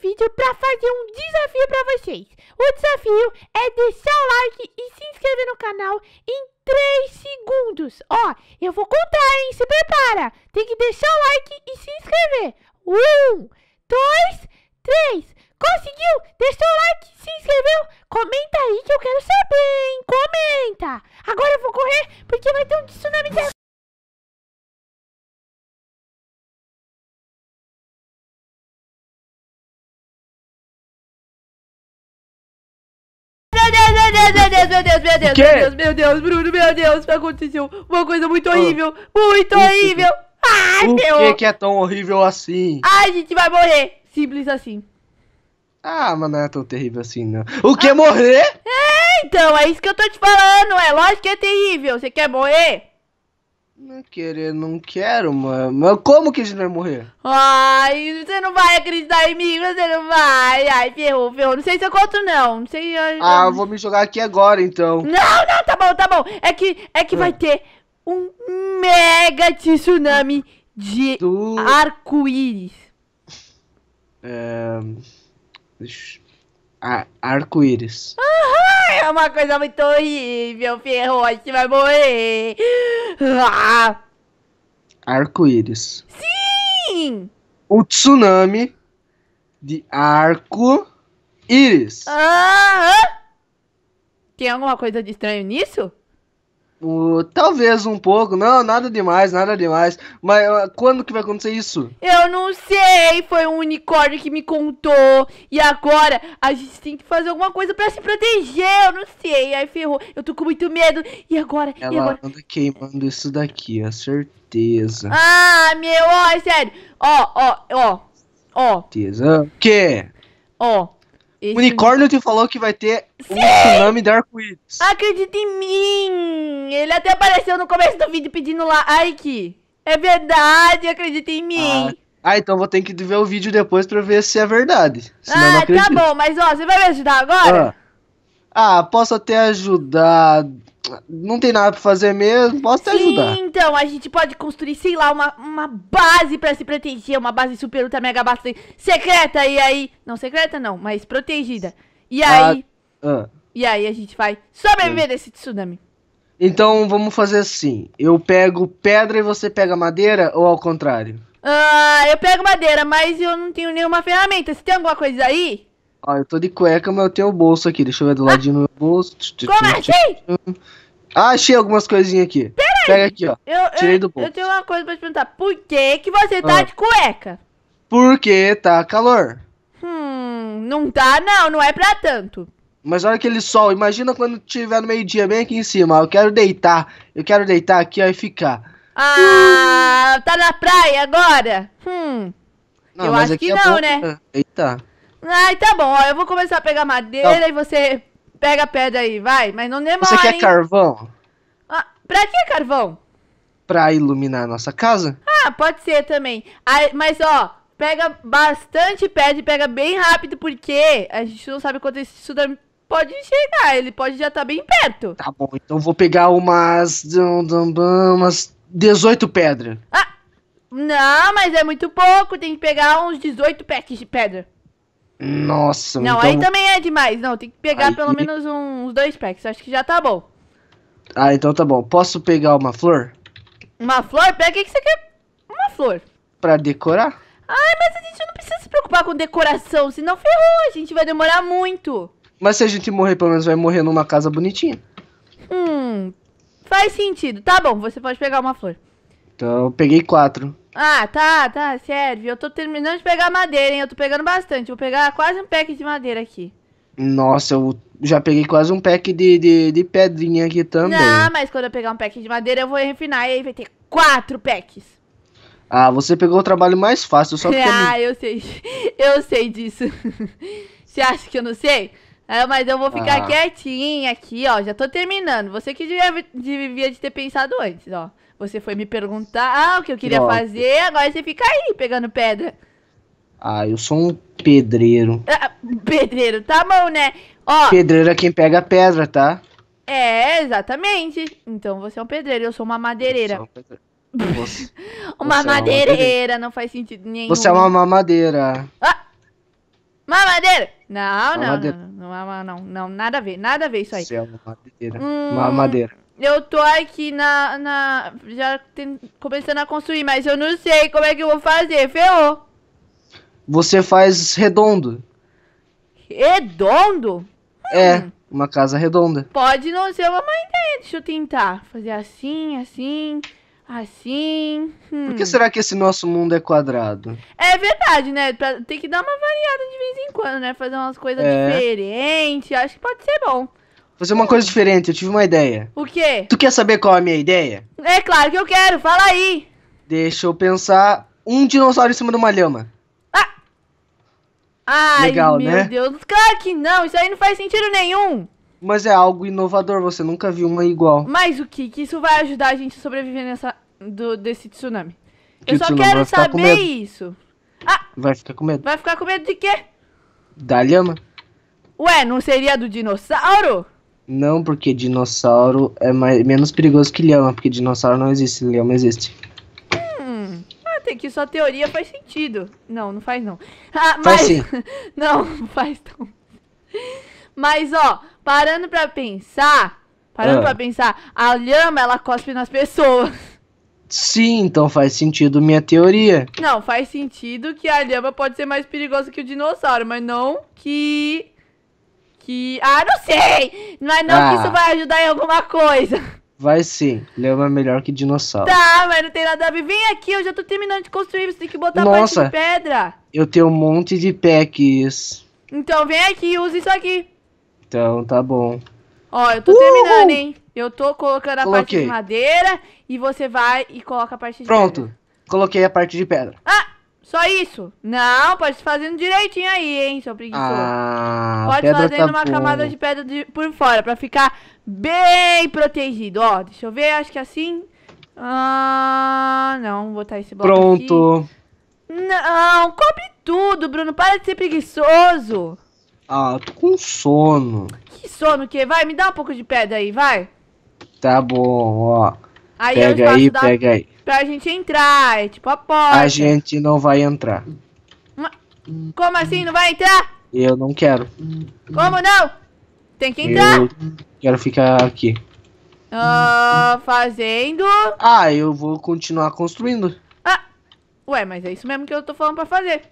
vídeo para fazer um desafio para vocês. O desafio é deixar o like e se inscrever no canal em 3 segundos. Ó, eu vou contar, hein? Se prepara. Tem que deixar o like e se inscrever. 1, 2, 3. Conseguiu? Deixou o like, se inscreveu? Comenta aí que eu quero saber, hein? Comenta! Agora eu vou correr porque vai ter um tsunami de Deus, meu Deus, meu Deus, meu Deus, meu Deus, Bruno, meu Deus, aconteceu uma coisa muito ah. horrível, muito horrível. Ai, o meu. Por que, que é tão horrível assim? Ai, a gente vai morrer. Simples assim. Ah, mas não é tão terrível assim, não. O que, ah. morrer? É, então, é isso que eu tô te falando. É lógico que é terrível. Você quer morrer? Não querer, não quero, mano. Mas como que a gente vai morrer? Ai, você não vai acreditar em mim, você não vai. Ai, ferrou, ferrou. Não sei se eu conto, não. Não sei. Eu... Ah, eu vou me jogar aqui agora, então. Não, não, tá bom, tá bom. É que, é que ah. vai ter um mega tsunami de Do... arco-íris. É... Deixa... Arco-íris. Ah, é uma coisa muito horrível, ferrou, a gente vai morrer. Ah. Arco-íris. Sim! O tsunami de arco-íris. Aham. Tem alguma coisa de estranho nisso? talvez um pouco, não, nada demais, nada demais. Mas ah, quando que vai acontecer isso? Eu não sei, foi um unicórnio que me contou. E agora a gente tem que fazer alguma coisa para se proteger, eu não sei. Aí ferrou, eu tô com muito medo. E agora? Ela e agora? anda queimando isso daqui, a certeza. Ah, meu, ó, é sério. Ó, ó, ó, ó. Certeza. O quê? Ó. Esse Unicórnio é te falou que vai ter Sim! um tsunami Dark arco Acredita em mim! Ele até apareceu no começo do vídeo pedindo like. É verdade, acredita em mim. Ah. ah. então vou ter que ver o vídeo depois pra ver se é verdade. ah, tá bom, mas ó, você vai me ajudar agora? Ah, ah posso até ajudar não tem nada pra fazer mesmo, posso Sim, te ajudar. Então, a gente pode construir, sei lá, uma, uma base pra se proteger, uma base super, ultra, mega bastante secreta, e aí. Não secreta, não, mas protegida. E ah, aí. Ah, ah. E aí a gente vai sobreviver ah. desse tsunami. Então vamos fazer assim: eu pego pedra e você pega madeira, ou ao contrário? Ah, eu pego madeira, mas eu não tenho nenhuma ferramenta. Você tem alguma coisa aí? Ó, eu tô de cueca, mas eu tenho o bolso aqui. Deixa eu ver do ladinho no meu bolso. Como assim? Ah, achei algumas coisinhas aqui. Peraí. Pega aqui, ó. Eu, Tirei do bolso. Eu tenho uma coisa pra te perguntar. Por que que você tá ah. de cueca? Porque tá calor. Hum, não tá não, não é pra tanto. Mas olha aquele sol, imagina quando tiver no meio-dia bem aqui em cima. Eu quero deitar, eu quero deitar aqui ó, e ficar. Ah, hum. tá na praia agora? Hum. Não, eu acho que é não, né? Deitar. Ai, tá bom, ó, eu vou começar a pegar madeira Não. e você pega a pedra aí, vai, mas não demora. Você quer hein? carvão? Ah, pra que carvão? Pra iluminar a nossa casa? Ah, pode ser também. Ah, mas ó, pega bastante pedra e pega bem rápido, porque a gente não sabe quanto esse tsunami pode chegar, ele pode já estar tá bem perto. Tá bom, então vou pegar umas. umas 18 pedras. Ah, não, mas é muito pouco, tem que pegar uns 18 packs de pedra. Nossa, Não, então... aí também é demais. Não, tem que pegar aí... pelo menos uns dois packs. Acho que já tá bom. Ah, então tá bom. Posso pegar uma flor? Uma flor? Pega o que, que você quer. Uma flor. Pra decorar? Ai, ah, mas a gente não precisa se preocupar com decoração, senão ferrou. A gente vai demorar muito. Mas se a gente morrer, pelo menos vai morrer numa casa bonitinha. Hum, faz sentido. Tá bom, você pode pegar uma flor. Então eu peguei quatro. Ah, tá, tá, serve. Eu tô terminando de pegar madeira, hein? Eu tô pegando bastante. Vou pegar quase um pack de madeira aqui. Nossa, eu já peguei quase um pack de, de, de pedrinha aqui também. Não, mas quando eu pegar um pack de madeira, eu vou refinar e aí vai ter quatro packs. Ah, você pegou o trabalho mais fácil, só porque... Ah, eu sei. Eu sei disso. você acha que eu não sei? É, mas eu vou ficar ah. quietinha aqui, ó. Já tô terminando. Você que devia, devia ter pensado antes, ó. Você foi me perguntar ah, o que eu queria Droga. fazer, agora você fica aí pegando pedra. Ah, eu sou um pedreiro. Ah, pedreiro, tá bom, né? Ó, Pedreiro é quem pega pedra, tá? é, exatamente. Então você é um pedreiro, eu sou uma madeireira. Você, Uma você é uma madeireira, não faz sentido nenhum. você é uma mamadeira. Ah, mamadeira! Não, não, não, não, não, não, não, nada a ver, nada a ver isso aí. Você é uma madeira. Hum, Mamadeira. Eu tô aqui na, na já tem, começando a construir, mas eu não sei como é que eu vou fazer, ferrou. Você faz redondo. Redondo? É, hum. uma casa redonda. Pode não ser uma mãe ideia, deixa eu tentar. Fazer assim, assim, assim. Hum. Por que será que esse nosso mundo é quadrado? É verdade, né? tem que dar uma variada de vez em quando, né? Fazer umas coisas é. diferentes, acho que pode ser bom fazer uma coisa diferente, eu tive uma ideia. O quê? Tu quer saber qual é a minha ideia? É claro que eu quero, fala aí. Deixa eu pensar. Um dinossauro em cima de uma lhama. Ah! Ai, Legal, meu né? Deus, claro que não, isso aí não faz sentido nenhum. Mas é algo inovador, você nunca viu uma igual. Mas o que? Que isso vai ajudar a gente a sobreviver nessa, do, desse tsunami? Que eu só quero saber isso. Ah! Vai ficar com medo. Vai ficar com medo de quê? Da lhama. Ué, não seria do dinossauro? Não, porque dinossauro é mais, menos perigoso que lhama, é porque dinossauro não existe, lhama existe. Hum, ah, tem que sua teoria faz sentido. Não, não faz não. Ah, faz sim. não, não faz não. Mas, ó, parando pra pensar, parando ah. pra pensar, a lhama, ela cospe nas pessoas. Sim, então faz sentido minha teoria. Não, faz sentido que a lhama pode ser mais perigosa que o dinossauro, mas não que que. Ah, não sei! Mas não é ah, que isso vai ajudar em alguma coisa. Vai sim, leva é melhor que dinossauro. Tá, mas não tem nada a ver. Vem aqui, eu já tô terminando de construir, você tem que botar Nossa, parte de pedra. Eu tenho um monte de packs. Então vem aqui, usa isso aqui. Então tá bom. Ó, eu tô Uhul. terminando, hein? Eu tô colocando a Coloquei. parte de madeira e você vai e coloca a parte de Pronto. pedra. Pronto, coloquei a parte de pedra. Ah! Só isso? Não, pode se fazendo direitinho aí, hein, seu preguiçoso. Ah, pode fazer tá uma boa. camada de pedra de, por fora, pra ficar bem protegido. Ó, deixa eu ver, acho que assim... Ah, não, vou botar esse bloco Pronto. Aqui. Não, cobre tudo, Bruno, para de ser preguiçoso. Ah, tô com sono. Que sono que? Vai, me dá um pouco de pedra aí, vai. Tá bom, ó. Aí pega aí, da... pega aí. Pra gente entrar, é tipo a porta. A gente não vai entrar. Como assim não vai entrar? Eu não quero. Como não? Tem que entrar. Eu quero ficar aqui. Uh, fazendo. Ah, eu vou continuar construindo. Ah, ué, mas é isso mesmo que eu tô falando pra fazer.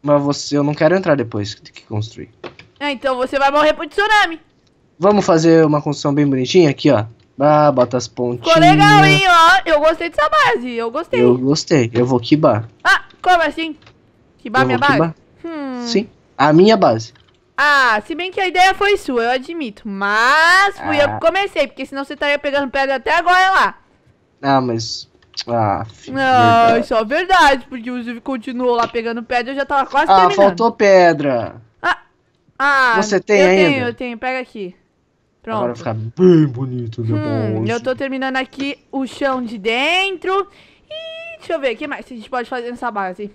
Mas você, eu não quero entrar depois que tem que construir. Ah, então você vai morrer pro tsunami. Vamos fazer uma construção bem bonitinha aqui, ó. Ah, bota as pontinhas. Ficou legal, hein? Ó, eu gostei dessa base, eu gostei. Eu gostei, eu vou kibar. Ah, como assim? Kibar minha base? Kibar. Hum. Sim, a minha base. Ah, se bem que a ideia foi sua, eu admito. Mas fui ah. eu que comecei, porque senão você estaria pegando pedra até agora lá. Ah, mas. Ah, filho, Não, verdade. isso é verdade, porque o Ziv continuou lá pegando pedra, eu já tava quase ah, terminando. Ah, faltou pedra. Ah, ah, você tem eu ainda? Eu tenho, eu tenho, pega aqui. Pronto. Agora vai ficar bem bonito meu Hum, eu tô terminando aqui o chão de dentro. E deixa eu ver, o que mais a gente pode fazer nessa base?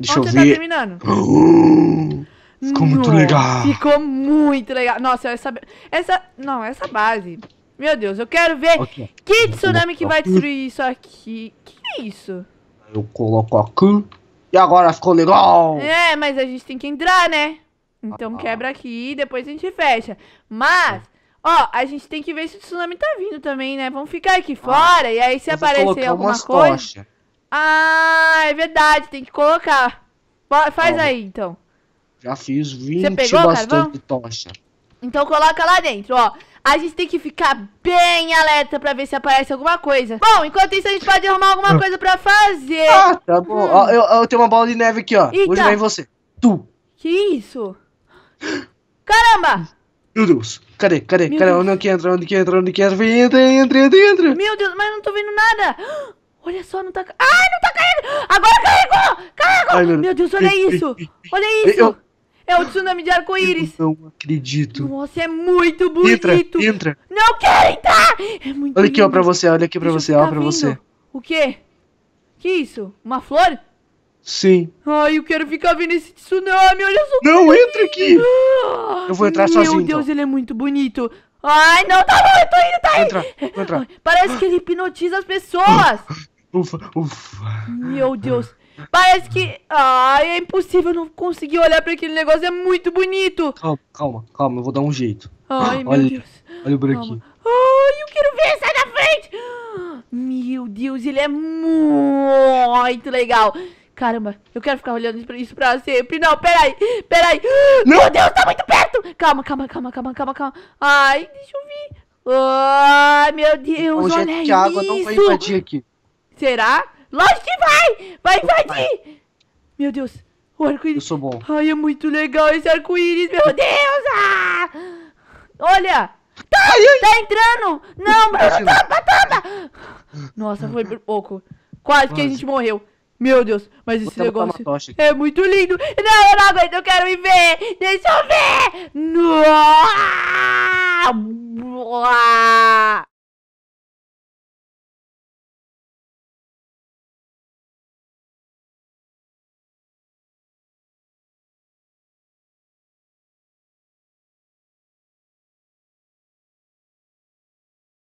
Deixa Onde eu ver. tá terminando? ficou Nossa, muito legal. Ficou muito legal. Nossa, essa... Essa... Não, essa base... Meu Deus, eu quero ver que tsunami que vai destruir isso aqui. Que é isso? Eu coloco aqui. E agora ficou legal. É, mas a gente tem que entrar, né? Então ah. quebra aqui e depois a gente fecha. Mas... Ó, a gente tem que ver se o tsunami tá vindo também, né? Vamos ficar aqui ah, fora ah, e aí se aparecer alguma coisa. Tocha. Ah, é verdade, tem que colocar. Faz aí então. Já fiz 20 pegou, bastões de tocha. Então coloca lá dentro, ó. A gente tem que ficar bem alerta pra ver se aparece alguma coisa. Bom, enquanto isso a gente pode arrumar alguma ah. coisa pra fazer. Ah, tá bom. Hum. Ó, eu, eu, tenho uma bola de neve aqui, ó. Eita. vem você. Tu. Que isso? Caramba! Meu Deus, cadê, cadê, Meu cadê? Deus. Onde é que entra, onde é que entra, onde é que entra? Vem, entra, entra, entra, entra. Meu Deus, mas não tô vendo nada. Olha só, não tá. Ai, não tá caindo! Agora carregou! Carregou! Ai, meu... meu Deus, olha isso! Olha isso! Eu... É o tsunami de arco-íris! Não acredito! Nossa, é muito bonito! Entra, entra! Não quero entrar! É muito Olha aqui, lindo. ó, pra você, olha aqui pra Deixa você, ó, pra você. O quê? Que isso? Uma flor? Sim. Ai, eu quero ficar vendo esse tsunami, olha só. Não, entra aqui! É eu vou entrar Meu sozinho. Meu Deus, então. ele é muito bonito. Ai, não, tá bom, eu tô indo, tá entra, Entra, entra. Parece que ele hipnotiza as pessoas. Ufa, ufa. Meu Deus. Parece que. Ai, é impossível não conseguir olhar para aquele negócio, é muito bonito. Calma, calma, calma, eu vou dar um jeito. Ai, meu olha, Deus. Olha o aqui. Ai, eu quero ver, sai da frente! Meu Deus, ele é muito legal. Caramba, eu quero ficar olhando isso pra sempre. Não, peraí, peraí. Meu Deus, tá muito perto. Calma, calma, calma, calma, calma, calma. Ai, deixa eu ver. Ai, oh, meu Deus, Hoje é olha é isso. água não vai invadir aqui. Será? Lógico que vai. Vai invadir. Vai. Meu Deus, o arco-íris. Eu sou bom. Ai, é muito legal esse arco-íris, meu Deus. Ah! Olha. Tá, ai, ai. tá entrando. Não, tá mas... Toma, toma. Nossa, foi por pouco. Quase. Quase. que a gente morreu. Meu Deus, mas esse negócio é muito lindo. Não, eu não aguento, eu quero me ver. Deixa eu ver. Não.